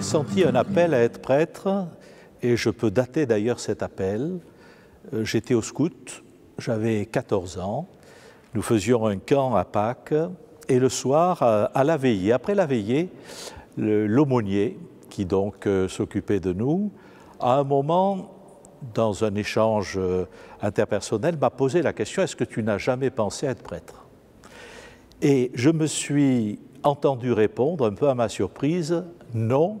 j'ai senti un appel à être prêtre, et je peux dater d'ailleurs cet appel. Euh, j'étais au scout, j'avais 14 ans, nous faisions un camp à Pâques, et le soir, à la veillée, après la veillée, l'aumônier, qui donc euh, s'occupait de nous, à un moment, dans un échange euh, interpersonnel, m'a posé la question est-ce que tu n'as jamais pensé à être prêtre Et je me suis entendu répondre, un peu à ma surprise, non,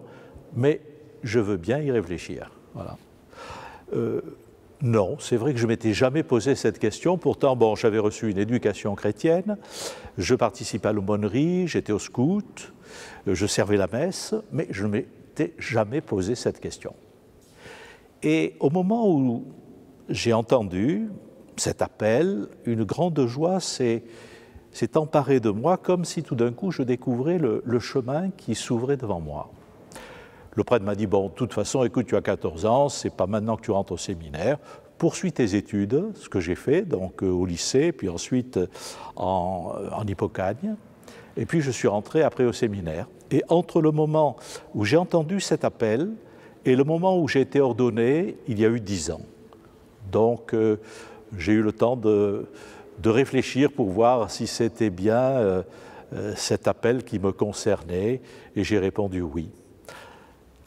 mais je veux bien y réfléchir. Euh, non, c'est vrai que je m'étais jamais posé cette question. Pourtant, bon, j'avais reçu une éducation chrétienne, je participais à l'aumônerie, j'étais au scout, euh, je servais la messe, mais je ne m'étais jamais posé cette question. Et au moment où j'ai entendu cet appel, une grande joie s'est emparée de moi, comme si tout d'un coup je découvrais le chemin qui s'ouvrait devant moi. Le prêtre m'a dit, bon, de toute façon, écoute, tu as 14 ans, c'est pas maintenant que tu rentres au séminaire, poursuis tes études, ce que j'ai fait, donc euh, au lycée, puis ensuite euh, en, euh, en Hippocagne. Et puis je suis rentré après au séminaire. Et entre le moment où j'ai entendu cet appel et le moment où j'ai été ordonné, il y a eu dix ans. Donc j'ai eu le temps de, réfléchir pour voir si c'était bien cet appel qui me concernait, et j'ai répondu oui.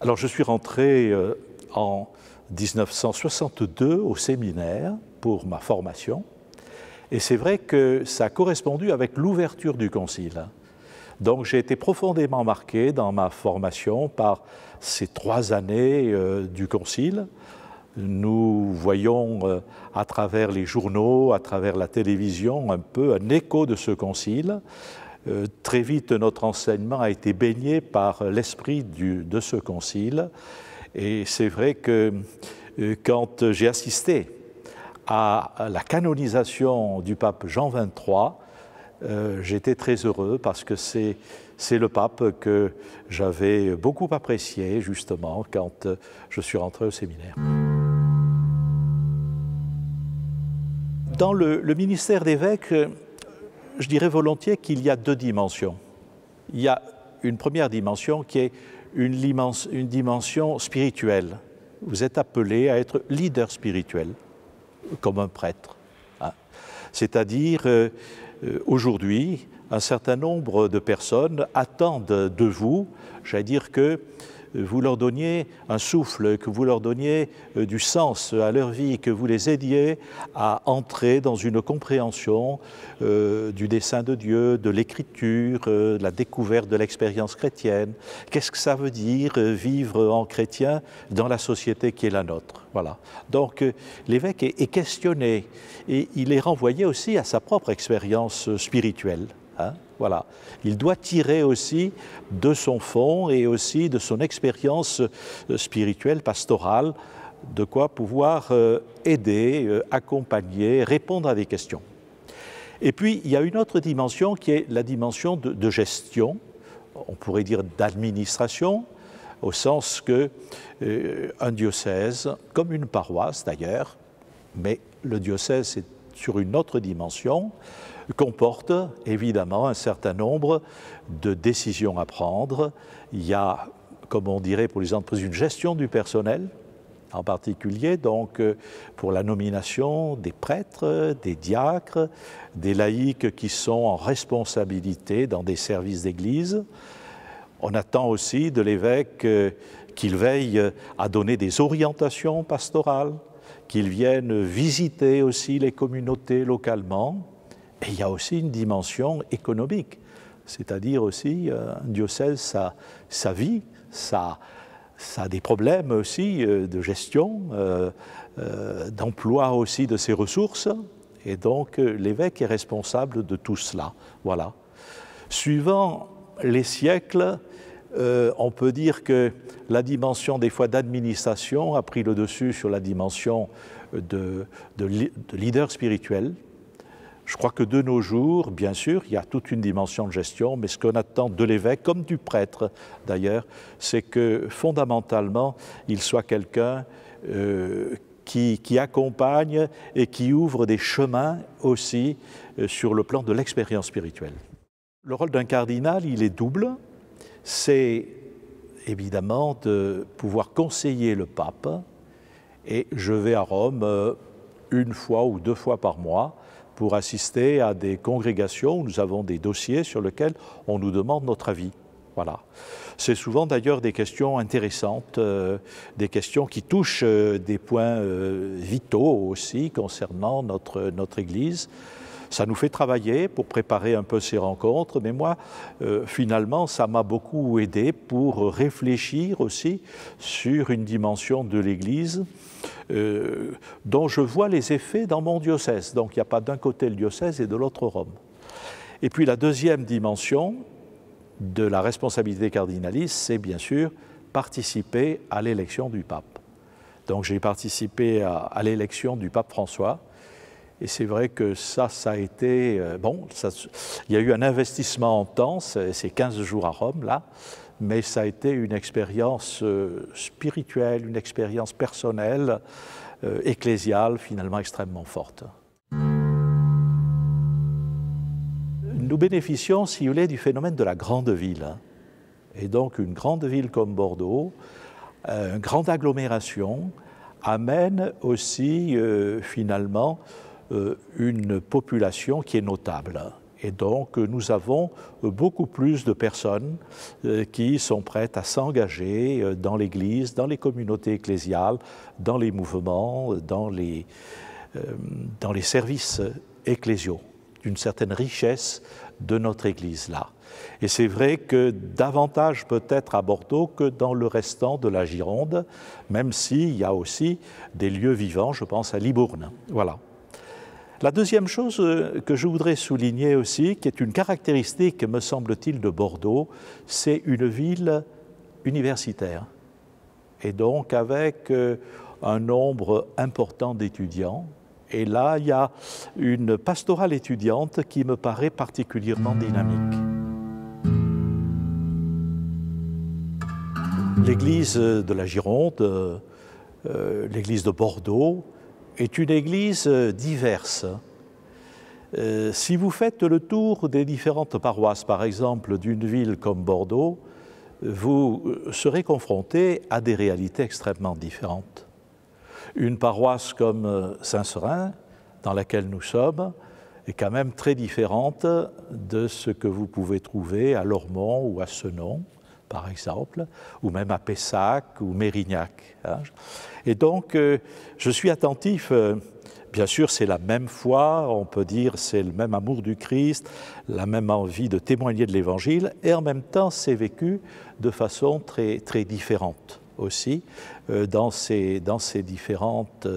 Alors je suis rentré euh, en 1962 au séminaire pour ma formation, et c'est vrai que ça a correspondu avec l'ouverture du concile. Donc j'ai été profondément marqué dans ma formation par ces trois années euh, du Concile. Nous voyons euh, à travers les journaux, à travers la télévision, un peu un écho de ce Concile. Euh, très vite, notre enseignement a été baigné par l'esprit de ce concile. Et c'est vrai que euh, quand j'ai assisté à la canonisation du pape Jean XXIII, euh, j'étais très heureux parce que c'est le pape que j'avais beaucoup apprécié justement quand je suis rentré au séminaire. Dans le, le ministère d'évêque, je dirais volontiers qu'il y a deux dimensions. Il y a une première dimension qui est une, une dimension spirituelle. Vous êtes appelé à être leader spirituel, comme un prêtre. Hein. C'est-à-dire, euh, euh, aujourd'hui, un certain nombre de personnes attendent de vous, j'allais dire que vous leur donniez un souffle, que vous leur donniez euh, du sens à leur vie, que vous les aidiez à entrer dans une compréhension euh, du dessein de Dieu, de l'écriture, euh, de la découverte de l'expérience chrétienne. Qu'est-ce que ça veut dire vivre en chrétien dans la société qui est la nôtre Voilà. Donc l'évêque est questionné et il est renvoyé aussi à sa propre expérience spirituelle. Hein, voilà. Il doit tirer aussi de son fond et aussi de son expérience euh, spirituelle, pastorale, de quoi pouvoir euh, aider, euh, accompagner, répondre à des questions. Et puis, il y a une autre dimension qui est la dimension de, gestion, on pourrait dire d'administration, au sens que un diocèse, comme une paroisse d'ailleurs, mais le diocèse est sur une autre dimension comporte évidemment un certain nombre de décisions à prendre. Il y a, comme on dirait pour les entreprises, une gestion du personnel, en particulier donc euh, pour la nomination des prêtres, des diacres, des laïcs qui sont en responsabilité dans des services d'église. On attend aussi de l'évêque euh, qu'il veille euh, à donner des orientations pastorales, qu'ils viennent visiter aussi les communautés localement. Et il y a aussi une dimension économique, c'est-à-dire aussi euh, un diocèse, sa, sa vie, ça a des problèmes aussi euh, de gestion, euh, d'emploi aussi de ses ressources. Et donc l'évêque est responsable de tout cela. Voilà. Suivant les siècles, euh, on peut dire que la dimension des fois d'administration a pris le dessus sur la dimension de, leader spirituel. Je crois que de nos jours, bien sûr, il y a toute une dimension de gestion, mais ce qu'on attend de l'évêque, comme du prêtre d'ailleurs, c'est que fondamentalement, il soit quelqu'un euh, qui, accompagne et qui ouvre des chemins aussi euh, sur le plan de l'expérience spirituelle. Le rôle d'un cardinal, il est double c'est évidemment de pouvoir conseiller le pape. Et je vais à Rome euh, une fois ou deux fois par mois pour assister à des congrégations où nous avons des dossiers sur lesquels on nous demande notre avis. Voilà. C'est souvent d'ailleurs des questions intéressantes, euh, des questions qui touchent euh, des points vitaux aussi concernant notre Église. Ça nous fait travailler pour préparer un peu ces rencontres, mais moi, euh, finalement, ça m'a beaucoup aidé pour réfléchir aussi sur une dimension de l'Église euh, dont je vois les effets dans mon diocèse. Donc il n'y a pas d'un côté le diocèse et de l'autre Rome. Et puis la deuxième dimension de la responsabilité cardinaliste, c'est bien sûr participer à l'élection du pape. Donc j'ai participé à l'élection du pape François et c'est vrai que ça, ça a été... Euh, bon, il y a eu un investissement en intense, c'est 15 jours à Rome, là, mais ça a été une expérience euh, spirituelle, une expérience personnelle, euh, ecclésiale, finalement extrêmement forte. Nous bénéficions, si vous voulez, du phénomène de la grande ville. Hein. Et donc une grande ville comme Bordeaux, une grande agglomération, amène aussi finalement euh, une population qui est notable. Et donc, nous avons euh, beaucoup plus de personnes euh, qui sont prêtes à s'engager dans l'Église, dans les communautés ecclésiales, dans les mouvements, dans les, dans les services ecclésiaux, d'une certaine richesse de notre Église-là. Et c'est vrai que davantage peut-être à Bordeaux que dans le restant de la Gironde, même s'il y a aussi des lieux vivants, je pense à Libourne. Voilà. La deuxième chose euh, que je voudrais souligner aussi, qui est une caractéristique, me semble-t-il, de Bordeaux, c'est une ville universitaire. Et donc avec euh, un nombre important d'étudiants. Et là, il y a une pastorale étudiante qui me paraît particulièrement dynamique. L'église de la Gironde, euh, l'église de Bordeaux, est une église euh, diverse. Euh, si vous faites le tour des différentes paroisses, par exemple d'une ville comme Bordeaux, vous euh, serez confronté à des réalités extrêmement différentes. Une paroisse comme Saint-Serin, dans laquelle nous sommes, est quand même très différente de ce que vous pouvez trouver à Lormont ou à Senon par exemple, ou même à Pessac ou Mérignac. Hein. Et donc, euh, je suis attentif. Euh, bien sûr, c'est la même foi, on peut dire, c'est le même amour du Christ, la même envie de témoigner de l'Évangile, et en même temps, c'est vécu de façon très, très différente aussi euh, dans ces, dans ces différentes,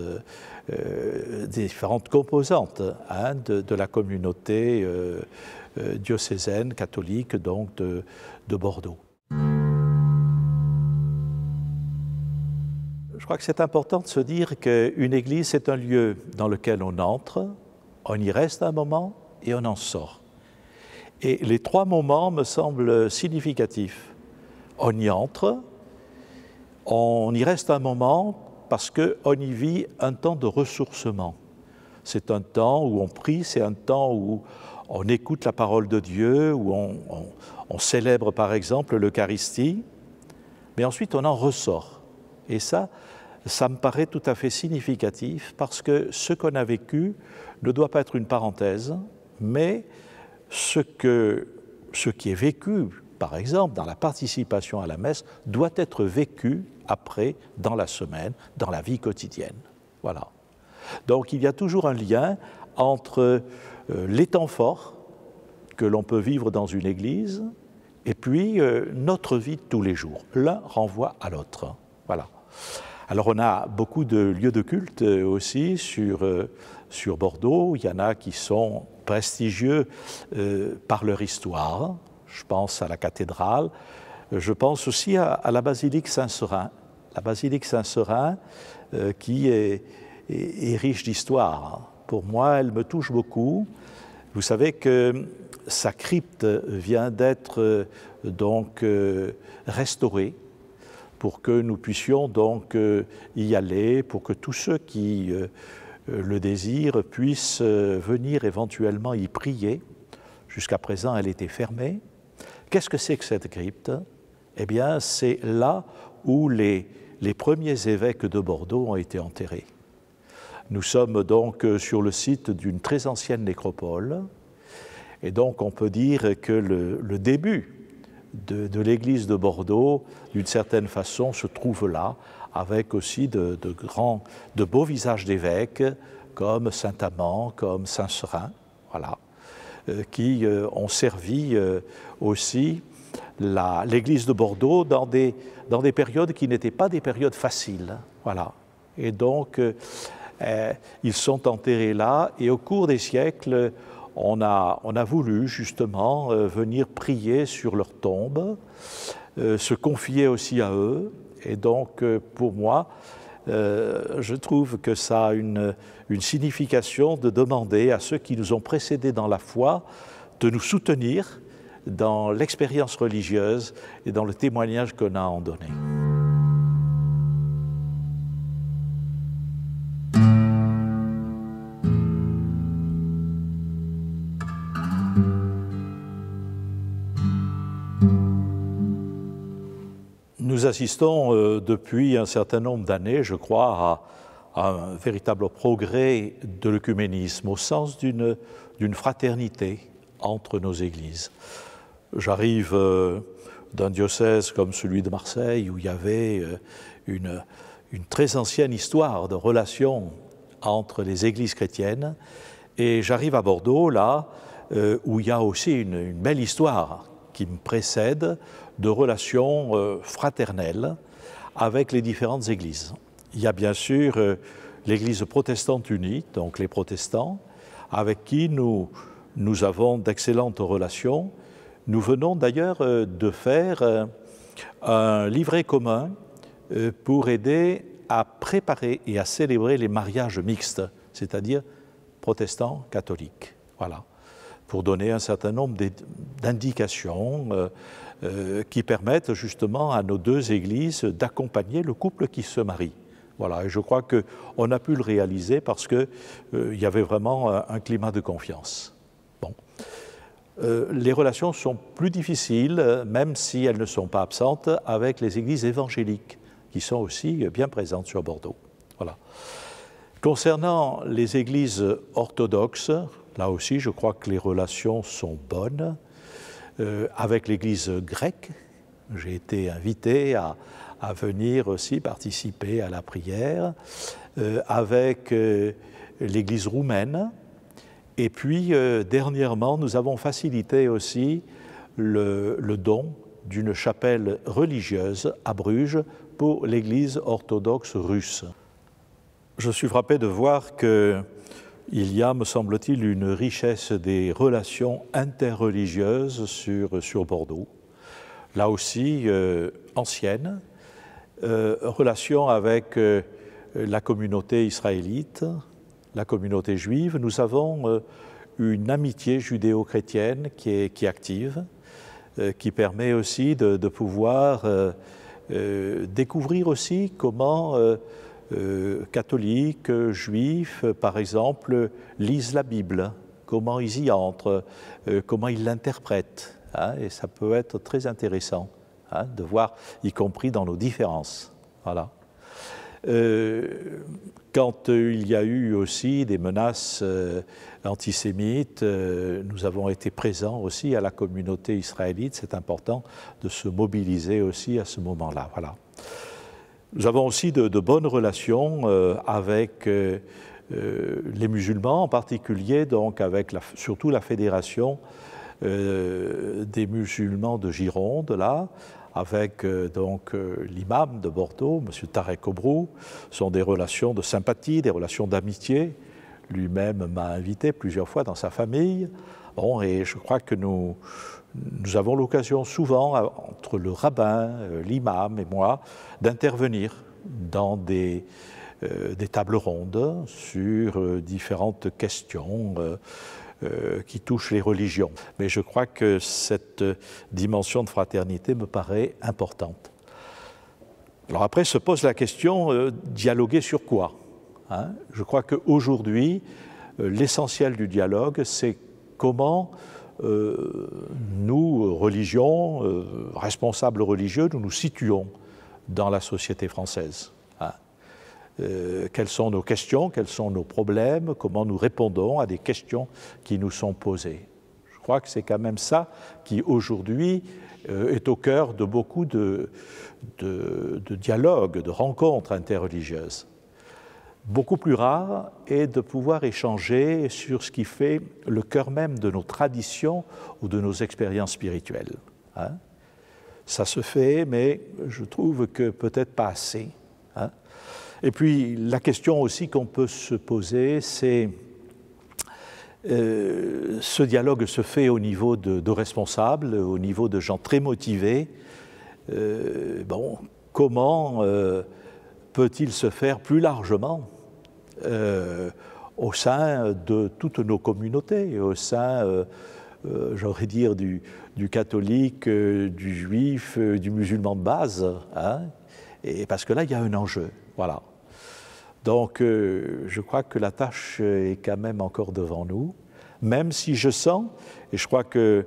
différentes composantes hein, de, de, la communauté diocésaine catholique donc de, de Bordeaux. Je crois que c'est important de se dire qu'une église, c'est un lieu dans lequel on entre, on y reste un moment et on en sort. Et les trois moments me semblent significatifs. On y entre, on y reste un moment parce qu'on y vit un temps de ressourcement. C'est un temps où on prie, c'est un temps où on écoute la parole de Dieu, où on, on célèbre par exemple l'Eucharistie, mais ensuite on en ressort. Et ça, ça me paraît tout à fait significatif parce que ce qu'on a vécu ne doit pas être une parenthèse, mais ce, que, ce qui est vécu, par exemple, dans la participation à la messe, doit être vécu après, dans la semaine, dans la vie quotidienne. Voilà. Donc il y a toujours un lien entre euh, les temps forts que l'on peut vivre dans une église et puis euh, notre vie de tous les jours. L'un renvoie à l'autre. Voilà. Alors on a beaucoup de lieux de culte euh, aussi sur, euh, sur Bordeaux. Il y en a qui sont prestigieux euh, par leur histoire. Je pense à la cathédrale. Je pense aussi à, la basilique Saint-Seurin. La basilique Saint-Seurin qui est, riche d'histoire. Pour moi, elle me touche beaucoup. Vous savez que sa crypte vient d'être donc restaurée pour que nous puissions donc euh, y aller, pour que tous ceux qui euh, euh, le désirent puissent venir éventuellement y prier. Jusqu'à présent, elle était fermée. Qu'est-ce que c'est que cette crypte Eh bien, c'est là où les, les premiers évêques de Bordeaux ont été enterrés. Nous sommes donc sur le site d'une très ancienne nécropole, et donc on peut dire que le début de, l'église de Bordeaux, d'une certaine façon, se trouve là, avec aussi de, grands, de beaux visages d'évêques, comme Saint-Amand, comme Saint-Serin, voilà, euh, qui euh, ont servi euh, aussi l'église de Bordeaux dans des, dans des périodes qui n'étaient pas des périodes faciles, voilà. Et donc, eh, ils sont enterrés là, et au cours des siècles, on a, voulu justement euh, venir prier sur leur tombe, euh, se confier aussi à eux. Et donc, euh, pour moi, je trouve que ça a une, signification de demander à ceux qui nous ont précédés dans la foi de nous soutenir dans l'expérience religieuse et dans le témoignage qu'on a en donné. Nous assistons euh, depuis un certain nombre d'années, je crois, à, un véritable progrès de l'œcuménisme au sens d'une fraternité entre nos églises. J'arrive euh, d'un diocèse comme celui de Marseille où il y avait euh, une, une très ancienne histoire de relations entre les églises chrétiennes. Et j'arrive à Bordeaux, là, où il y a aussi une, une belle histoire qui me précède de relations euh, fraternelles avec les différentes églises. Il y a bien sûr euh, l'Église protestante unie, donc les protestants, avec qui nous, nous avons d'excellentes relations. Nous venons d'ailleurs euh, de faire un livret commun pour aider à préparer et à célébrer les mariages mixtes, c'est-à-dire protestants, catholiques. Voilà pour donner un certain nombre d'indications euh, euh, qui permettent justement à nos deux églises d'accompagner le couple qui se marie. Voilà, et je crois qu'on a pu le réaliser parce qu'il euh, y avait vraiment un, climat de confiance. Bon. les relations sont plus difficiles, même si elles ne sont pas absentes, avec les églises évangéliques, qui sont aussi bien présentes sur Bordeaux. Voilà. Concernant les églises orthodoxes, Là aussi, je crois que les relations sont bonnes. Euh, avec l'Église grecque, j'ai été invité à, venir aussi participer à la prière, euh, avec euh, l'Église roumaine. Et puis, dernièrement, nous avons facilité aussi le don d'une chapelle religieuse à Bruges pour l'Église orthodoxe russe. Je suis frappé de voir que il y a, me semble-t-il, une richesse des relations interreligieuses sur, sur Bordeaux, là aussi euh, anciennes, ancienne, euh, relation avec euh, la communauté israélite, la communauté juive. Nous avons une amitié judéo-chrétienne qui est, qui active, qui permet aussi de, de pouvoir découvrir aussi comment euh, catholiques, juifs, par exemple, lisent la Bible, comment ils y entrent, euh, comment ils l'interprètent. Hein, et ça peut être très intéressant hein, de voir, y compris dans nos différences. Voilà. Euh, quand il y a eu aussi des menaces antisémites, nous avons été présents aussi à la communauté israélite. C'est important de se mobiliser aussi à ce moment-là. Voilà. Nous avons aussi de, bonnes relations euh, avec euh, euh, les musulmans, en particulier donc avec la, surtout la fédération des musulmans de Gironde, là, avec donc l'imam de Bordeaux, M. Tarek Obrou, sont des relations de sympathie, des relations d'amitié. Lui-même m'a invité plusieurs fois dans sa famille. Bon, et je crois que nous, nous avons l'occasion souvent, euh, entre le rabbin, euh, l'imam et moi, d'intervenir dans des, euh, des, tables rondes sur différentes questions qui touchent les religions. Mais je crois que cette dimension de fraternité me paraît importante. Alors après se pose la question, dialoguer sur quoi hein Je crois qu'aujourd'hui, l'essentiel du dialogue, c'est comment euh, nous, religions, euh, responsables religieux, nous nous situons dans la société française. Hein. Euh, quelles sont nos questions, quels sont nos problèmes, comment nous répondons à des questions qui nous sont posées. Je crois que c'est quand même ça qui aujourd'hui est au cœur de beaucoup de dialogues, de rencontres interreligieuses beaucoup plus rare est de pouvoir échanger sur ce qui fait le cœur même de nos traditions ou de nos expériences spirituelles. Hein. Ça se fait, mais je trouve que peut-être pas assez. Hein. Et puis la question aussi qu'on peut se poser, c'est euh, ce dialogue se fait au niveau de, responsables, au niveau de gens très motivés. Euh, bon, comment euh, peut-il se faire plus largement euh, au sein de toutes nos communautés, au sein, euh, euh, j'aurais dire, du, du catholique, du juif, du musulman de base, hein, et parce que là, il y a un enjeu, voilà. Donc, je crois que la tâche est quand même encore devant nous, même si je sens, et je crois que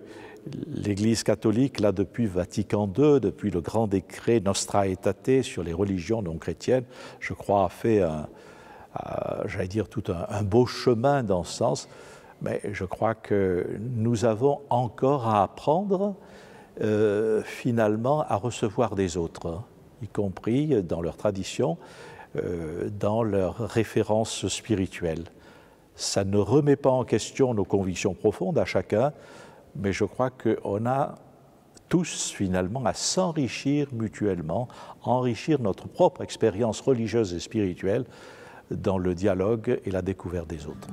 l'Église catholique, là depuis Vatican II, depuis le grand décret Nostra Aetate sur les religions non chrétiennes, je crois a fait un, euh, j'allais dire, tout un, beau chemin dans ce sens, mais je crois que nous avons encore à apprendre euh, finalement à recevoir des autres, y compris dans leur tradition, euh, dans leur référence spirituelle. Ça ne remet pas en question nos convictions profondes à chacun, mais je crois qu'on a tous finalement à s'enrichir mutuellement, enrichir notre propre expérience religieuse et spirituelle dans le dialogue et la découverte des autres.